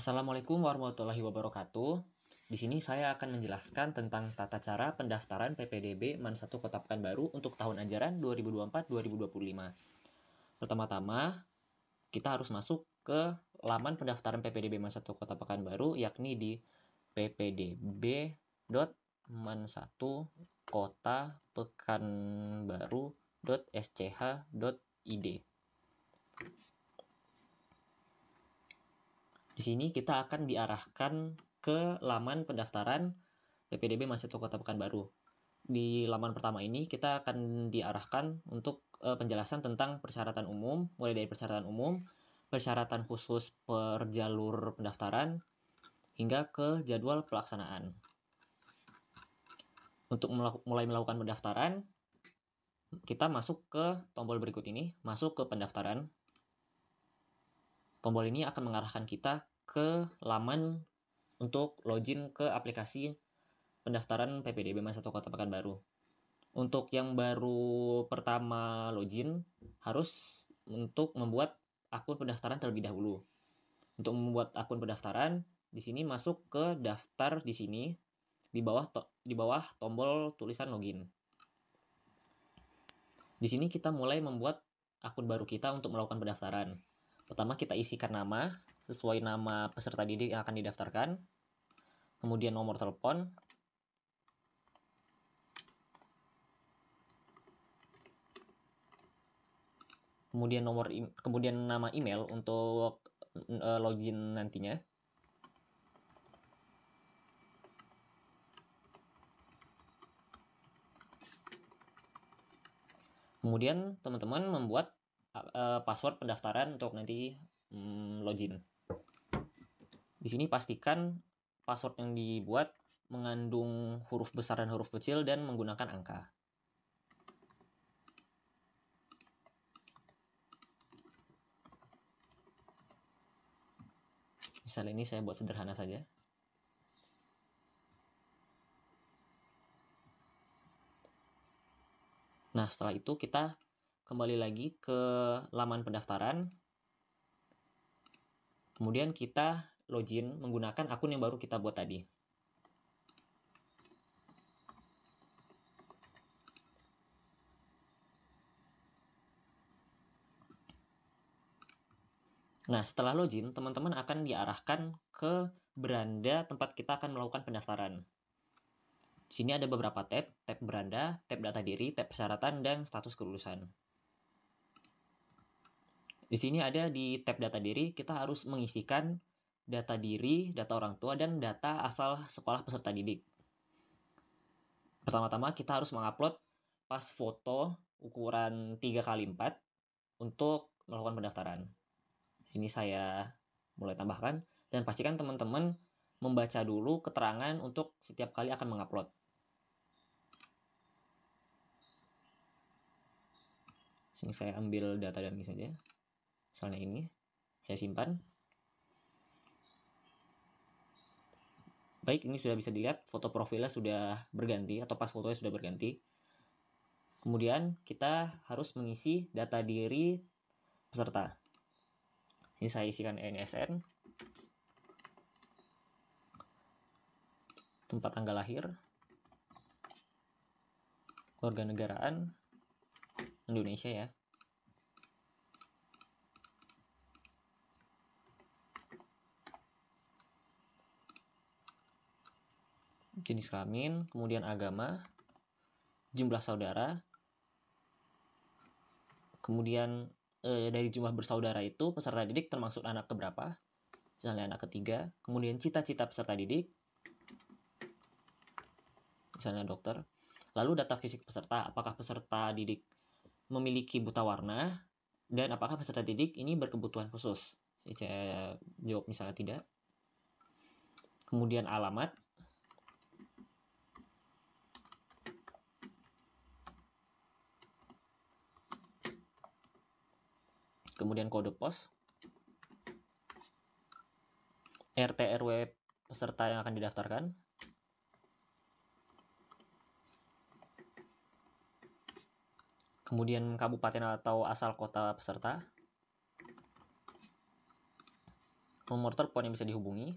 Assalamualaikum warahmatullahi wabarakatuh. Di sini saya akan menjelaskan tentang tata cara pendaftaran PPDB MAN 1 Kota Pekanbaru untuk tahun ajaran 2024-2025. Pertama-tama, kita harus masuk ke laman pendaftaran PPDB MAN 1 Kota Pekanbaru yakni di ppdb.man1kotapekanbaru.sch.id. Di sini kita akan diarahkan ke laman pendaftaran PPDB Mahasiswa Kota Pekanbaru. Di laman pertama ini kita akan diarahkan untuk eh, penjelasan tentang persyaratan umum, mulai dari persyaratan umum, persyaratan khusus per jalur pendaftaran, hingga ke jadwal pelaksanaan. Untuk mulai melakukan pendaftaran, kita masuk ke tombol berikut ini, masuk ke pendaftaran. Tombol ini akan mengarahkan kita ke laman untuk login ke aplikasi pendaftaran PPDB Mas Satu Kota Pekanbaru. Untuk yang baru pertama login harus untuk membuat akun pendaftaran terlebih dahulu. Untuk membuat akun pendaftaran di sini masuk ke daftar di sini di bawah to di bawah tombol tulisan login. Di sini kita mulai membuat akun baru kita untuk melakukan pendaftaran. Pertama kita isikan nama sesuai nama peserta didik yang akan didaftarkan. Kemudian nomor telepon. Kemudian nomor kemudian nama email untuk e, login nantinya. Kemudian teman-teman membuat Eh, password pendaftaran untuk nanti mm, login. Di sini pastikan password yang dibuat mengandung huruf besar dan huruf kecil dan menggunakan angka. Misalnya ini saya buat sederhana saja. Nah, setelah itu kita kembali lagi ke laman pendaftaran. Kemudian kita login menggunakan akun yang baru kita buat tadi. Nah, setelah login, teman-teman akan diarahkan ke beranda tempat kita akan melakukan pendaftaran. Di sini ada beberapa tab, tab beranda, tab data diri, tab persyaratan, dan status kelulusan. Di sini ada di tab data diri, kita harus mengisikan data diri, data orang tua, dan data asal sekolah peserta didik. Pertama-tama kita harus mengupload pas foto ukuran 3x4 untuk melakukan pendaftaran. Di sini saya mulai tambahkan dan pastikan teman-teman membaca dulu keterangan untuk setiap kali akan mengupload. Sini saya ambil data dummy saja misalnya ini saya simpan baik ini sudah bisa dilihat foto profilnya sudah berganti atau pas fotonya sudah berganti kemudian kita harus mengisi data diri peserta ini saya isikan NSN tempat tanggal lahir keluarga negaraan Indonesia ya jenis kelamin, kemudian agama, jumlah saudara, kemudian e, dari jumlah bersaudara itu peserta didik termasuk anak keberapa, misalnya anak ketiga, kemudian cita-cita peserta didik, misalnya dokter, lalu data fisik peserta, apakah peserta didik memiliki buta warna, dan apakah peserta didik ini berkebutuhan khusus. Saya jawab misalnya tidak. Kemudian alamat, kemudian kode pos, RT RW peserta yang akan didaftarkan, kemudian kabupaten atau asal kota peserta, nomor telepon yang bisa dihubungi,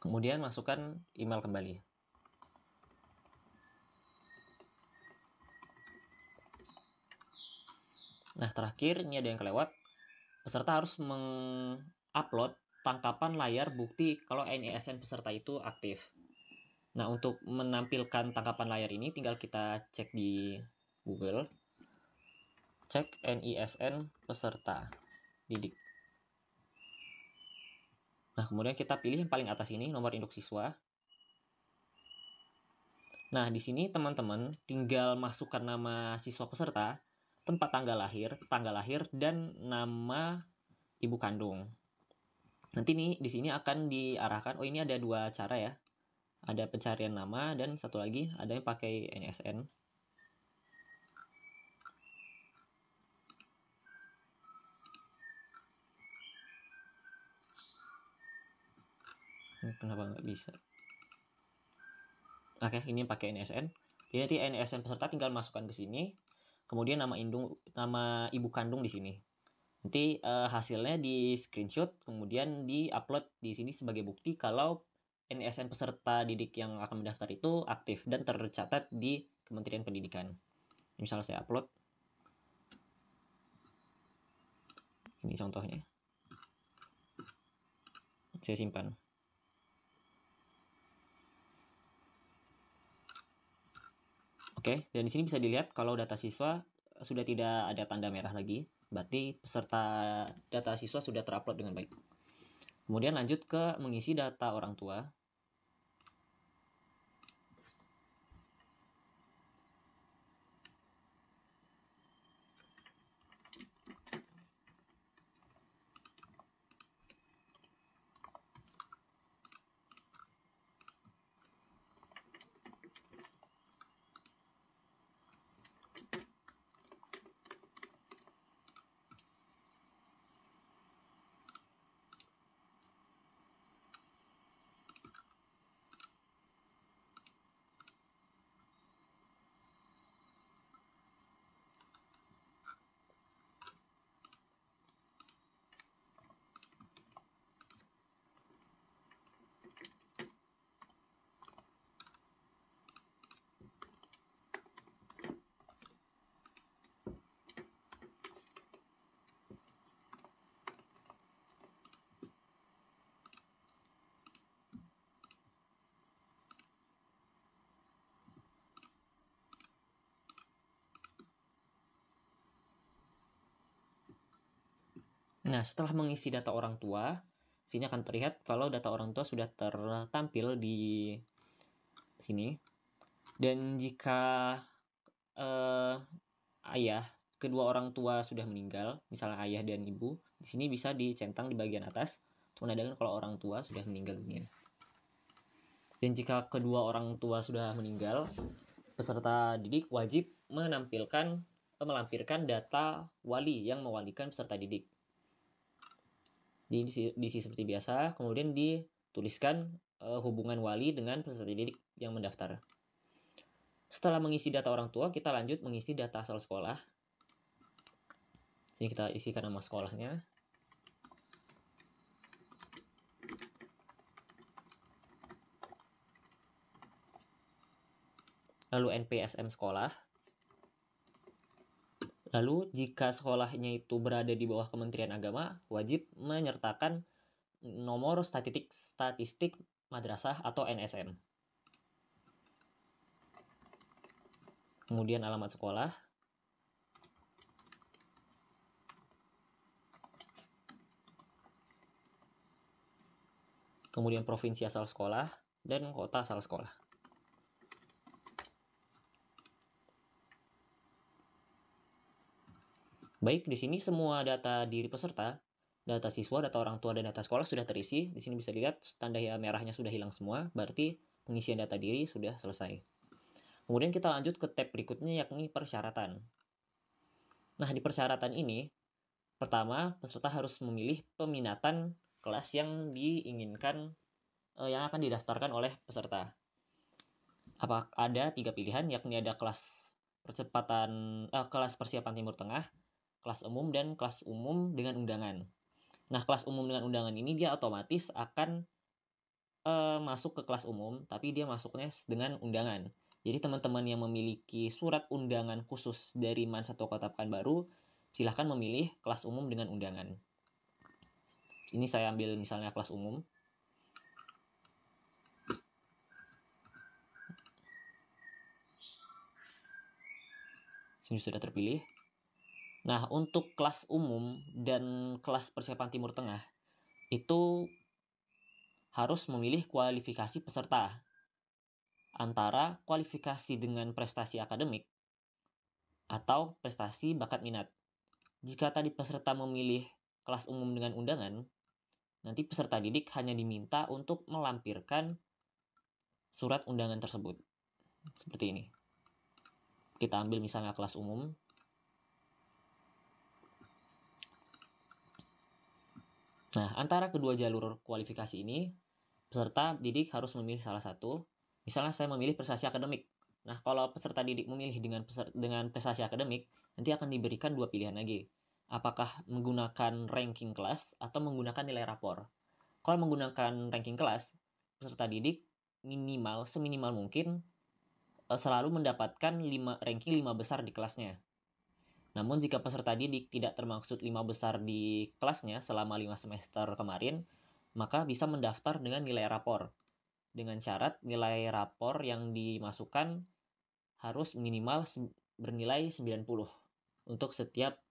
kemudian masukkan email kembali. Nah, terakhir ini ada yang kelewat. Peserta harus mengupload tangkapan layar bukti kalau NISN peserta itu aktif. Nah, untuk menampilkan tangkapan layar ini tinggal kita cek di Google. Cek NISN peserta didik. Nah, kemudian kita pilih yang paling atas ini, nomor induk siswa. Nah, di sini teman-teman tinggal masukkan nama siswa peserta tempat tanggal lahir, tanggal lahir dan nama ibu kandung. Nanti nih di sini akan diarahkan oh ini ada dua cara ya. Ada pencarian nama dan satu lagi ada yang pakai NSN. Ini kenapa nggak bisa? Oke, ini pakai NSN. Jadi nanti NSN peserta tinggal masukkan ke sini kemudian nama indung nama ibu kandung di sini. Nanti uh, hasilnya di screenshot kemudian di-upload di sini sebagai bukti kalau NSN peserta didik yang akan mendaftar itu aktif dan tercatat di Kementerian Pendidikan. Misalnya saya upload. Ini contohnya. Saya simpan. Oke, dan di sini bisa dilihat kalau data siswa sudah tidak ada tanda merah lagi, berarti peserta data siswa sudah terupload dengan baik. Kemudian lanjut ke mengisi data orang tua. Nah, setelah mengisi data orang tua, sini akan terlihat kalau data orang tua sudah tertampil di sini. Dan jika eh, ayah kedua orang tua sudah meninggal, misalnya ayah dan ibu, di sini bisa dicentang di bagian atas untuk menandakan kalau orang tua sudah meninggal dunia. Dan jika kedua orang tua sudah meninggal, peserta didik wajib menampilkan melampirkan data wali yang mewalikan peserta didik diisi, diisi seperti biasa, kemudian dituliskan uh, hubungan wali dengan peserta didik yang mendaftar. Setelah mengisi data orang tua, kita lanjut mengisi data asal sekolah. Sini kita isikan nama sekolahnya. Lalu NPSM sekolah. Lalu jika sekolahnya itu berada di bawah Kementerian Agama, wajib menyertakan nomor statistik statistik madrasah atau NSM. Kemudian alamat sekolah. Kemudian provinsi asal sekolah dan kota asal sekolah. Baik, di sini semua data diri peserta, data siswa, data orang tua, dan data sekolah sudah terisi. Di sini bisa dilihat tanda ya merahnya sudah hilang semua, berarti pengisian data diri sudah selesai. Kemudian kita lanjut ke tab berikutnya yakni persyaratan. Nah, di persyaratan ini, pertama peserta harus memilih peminatan kelas yang diinginkan, eh, yang akan didaftarkan oleh peserta. Apa ada tiga pilihan, yakni ada kelas percepatan, eh, kelas persiapan Timur Tengah, kelas umum dan kelas umum dengan undangan. Nah, kelas umum dengan undangan ini dia otomatis akan uh, masuk ke kelas umum, tapi dia masuknya dengan undangan. Jadi teman-teman yang memiliki surat undangan khusus dari Man Satu Kota baru, silahkan memilih kelas umum dengan undangan. Ini saya ambil misalnya kelas umum. Sini sudah terpilih. Nah, untuk kelas umum dan kelas persiapan Timur Tengah itu harus memilih kualifikasi peserta antara kualifikasi dengan prestasi akademik atau prestasi bakat minat. Jika tadi peserta memilih kelas umum dengan undangan, nanti peserta didik hanya diminta untuk melampirkan surat undangan tersebut. Seperti ini. Kita ambil misalnya kelas umum, Nah, antara kedua jalur kualifikasi ini, peserta didik harus memilih salah satu. Misalnya saya memilih prestasi akademik. Nah, kalau peserta didik memilih dengan peserta, dengan prestasi akademik, nanti akan diberikan dua pilihan lagi. Apakah menggunakan ranking kelas atau menggunakan nilai rapor. Kalau menggunakan ranking kelas, peserta didik minimal seminimal mungkin eh, selalu mendapatkan lima ranking 5 besar di kelasnya. Namun jika peserta didik tidak termaksud lima besar di kelasnya selama lima semester kemarin, maka bisa mendaftar dengan nilai rapor. Dengan syarat nilai rapor yang dimasukkan harus minimal bernilai 90 untuk setiap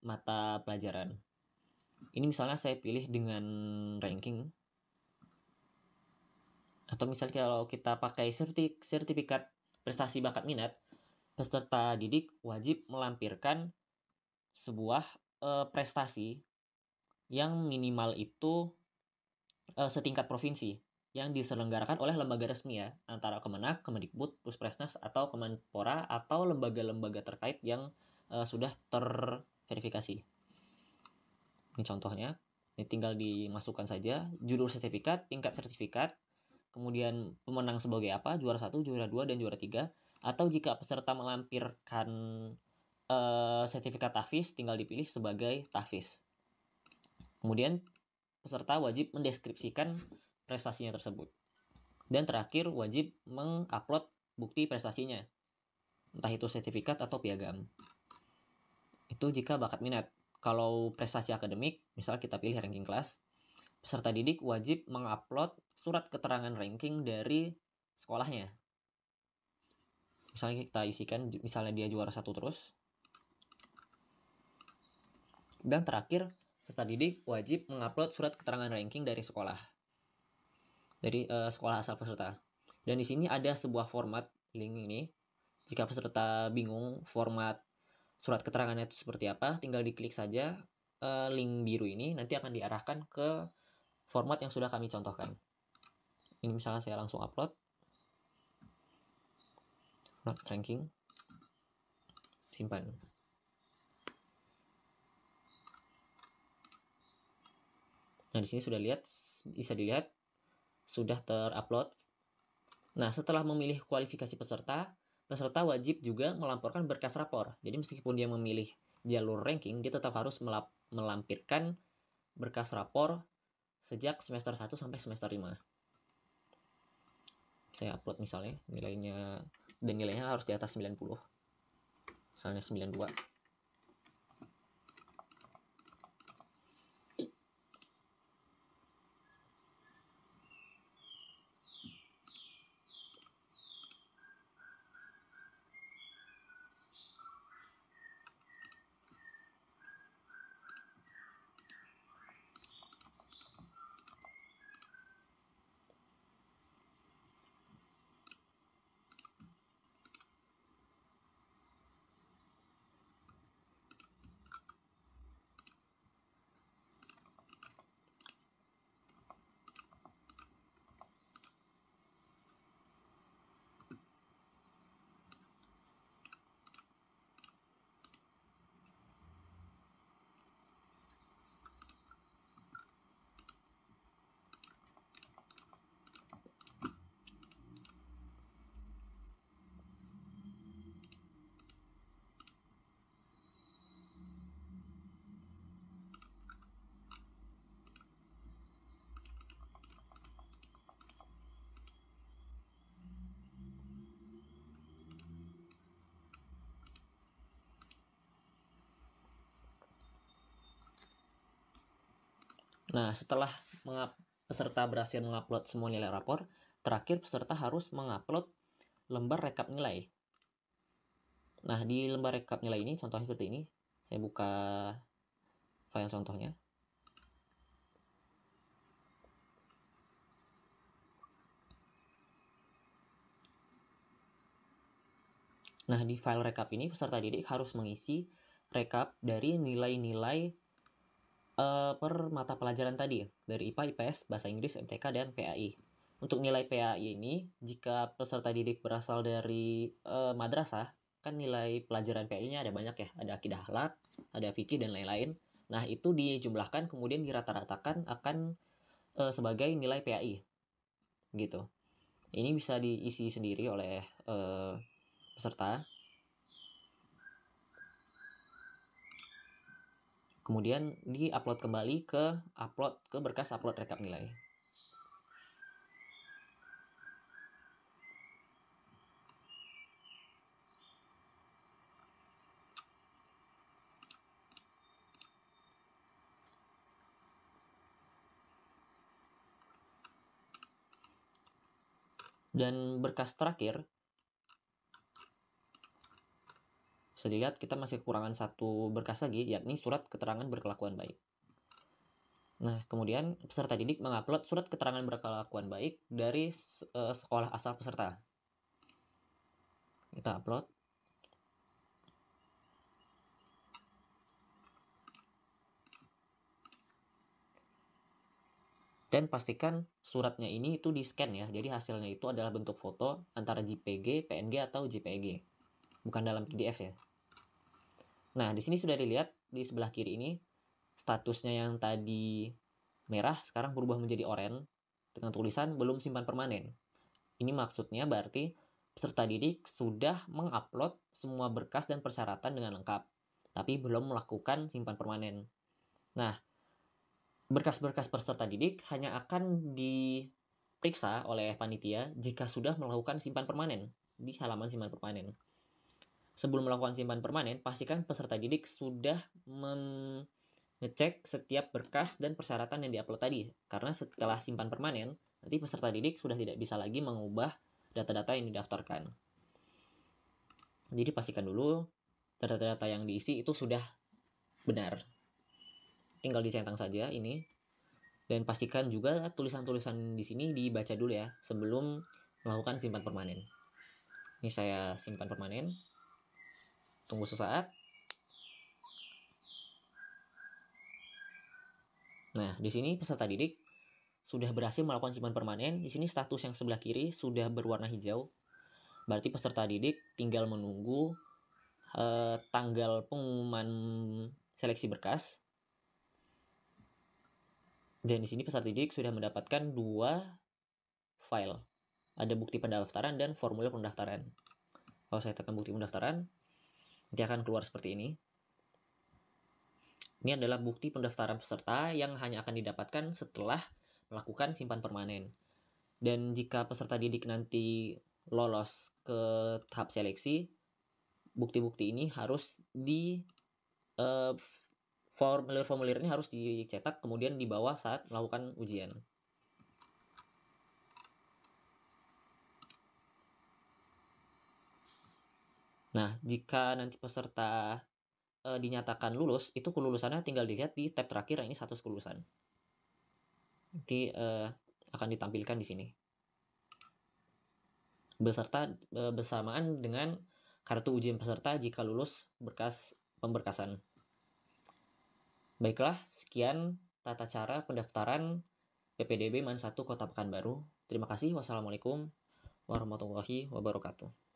mata pelajaran. Ini misalnya saya pilih dengan ranking atau misalnya kalau kita pakai sertifikat prestasi bakat minat peserta didik wajib melampirkan sebuah eh, prestasi yang minimal itu eh, setingkat provinsi yang diselenggarakan oleh lembaga resmi ya antara Kemenak, Kemendikbud, Puspresnas atau Kemenpora atau lembaga-lembaga terkait yang uh, sudah terverifikasi. Ini contohnya, ini tinggal dimasukkan saja judul sertifikat, tingkat sertifikat, kemudian pemenang sebagai apa, juara satu, juara dua dan juara tiga atau jika peserta melampirkan uh, sertifikat tafis, tinggal dipilih sebagai tafis. Kemudian peserta wajib mendeskripsikan prestasinya tersebut. Dan terakhir wajib mengupload bukti prestasinya. Entah itu sertifikat atau piagam. Itu jika bakat minat. Kalau prestasi akademik, misal kita pilih ranking kelas, peserta didik wajib mengupload surat keterangan ranking dari sekolahnya misalnya kita isikan misalnya dia juara satu terus dan terakhir peserta didik wajib mengupload surat keterangan ranking dari sekolah dari uh, sekolah asal peserta dan di sini ada sebuah format link ini jika peserta bingung format surat keterangannya itu seperti apa tinggal diklik saja uh, link biru ini nanti akan diarahkan ke format yang sudah kami contohkan ini misalnya saya langsung upload ranking simpan nah di sini sudah lihat bisa dilihat sudah terupload nah setelah memilih kualifikasi peserta peserta wajib juga melaporkan berkas rapor jadi meskipun dia memilih jalur ranking dia tetap harus melampirkan berkas rapor sejak semester 1 sampai semester 5 saya upload misalnya nilainya dan nilainya harus di atas 90 misalnya 92 Nah, setelah peserta berhasil mengupload semua nilai rapor, terakhir peserta harus mengupload lembar rekap nilai. Nah, di lembar rekap nilai ini contohnya seperti ini. Saya buka file contohnya. Nah, di file rekap ini peserta didik harus mengisi rekap dari nilai-nilai uh, per mata pelajaran tadi ya, dari IPA, IPS, Bahasa Inggris, MTK, dan PAI. Untuk nilai PAI ini, jika peserta didik berasal dari uh, madrasah, kan nilai pelajaran PAI-nya ada banyak ya, ada akidah akhlak, ada fikih dan lain-lain. Nah, itu dijumlahkan kemudian dirata-ratakan akan uh, sebagai nilai PAI. Gitu. Ini bisa diisi sendiri oleh uh, peserta kemudian di-upload kembali ke upload ke berkas upload rekap nilai. Dan berkas terakhir Saya lihat kita masih kekurangan satu berkas lagi, yakni surat keterangan berkelakuan baik. Nah, kemudian peserta didik mengupload surat keterangan berkelakuan baik dari uh, sekolah asal peserta. Kita upload. Dan pastikan suratnya ini itu di-scan ya. Jadi hasilnya itu adalah bentuk foto antara JPG, PNG, atau JPEG. Bukan dalam PDF ya. Nah, di sini sudah dilihat di sebelah kiri ini statusnya yang tadi merah sekarang berubah menjadi oranye dengan tulisan belum simpan permanen. Ini maksudnya berarti peserta didik sudah mengupload semua berkas dan persyaratan dengan lengkap, tapi belum melakukan simpan permanen. Nah, berkas-berkas peserta didik hanya akan diperiksa oleh panitia jika sudah melakukan simpan permanen di halaman simpan permanen. Sebelum melakukan simpan permanen, pastikan peserta didik sudah mengecek setiap berkas dan persyaratan yang diupload tadi. Karena setelah simpan permanen, nanti peserta didik sudah tidak bisa lagi mengubah data-data yang didaftarkan. Jadi pastikan dulu data-data yang diisi itu sudah benar. Tinggal dicentang saja ini. Dan pastikan juga tulisan-tulisan di sini dibaca dulu ya sebelum melakukan simpan permanen. Ini saya simpan permanen. Tunggu sesaat. Nah, di sini peserta didik sudah berhasil melakukan simpan permanen. Di sini status yang sebelah kiri sudah berwarna hijau. Berarti peserta didik tinggal menunggu eh, tanggal pengumuman seleksi berkas. Dan di sini peserta didik sudah mendapatkan dua file. Ada bukti pendaftaran dan formulir pendaftaran. Kalau saya tekan bukti pendaftaran, Nanti akan keluar seperti ini. Ini adalah bukti pendaftaran peserta yang hanya akan didapatkan setelah melakukan simpan permanen. Dan jika peserta didik nanti lolos ke tahap seleksi, bukti-bukti ini harus di uh, formulir-formulir ini harus dicetak kemudian dibawa saat melakukan ujian. Nah, jika nanti peserta e, dinyatakan lulus, itu kelulusannya tinggal dilihat di tab terakhir yang ini status kelulusan. Nanti e, akan ditampilkan di sini. Beserta e, bersamaan dengan kartu ujian peserta jika lulus berkas pemberkasan. Baiklah, sekian tata cara pendaftaran PPDB MAN 1 Kota Pekanbaru. Terima kasih. Wassalamualaikum warahmatullahi wabarakatuh.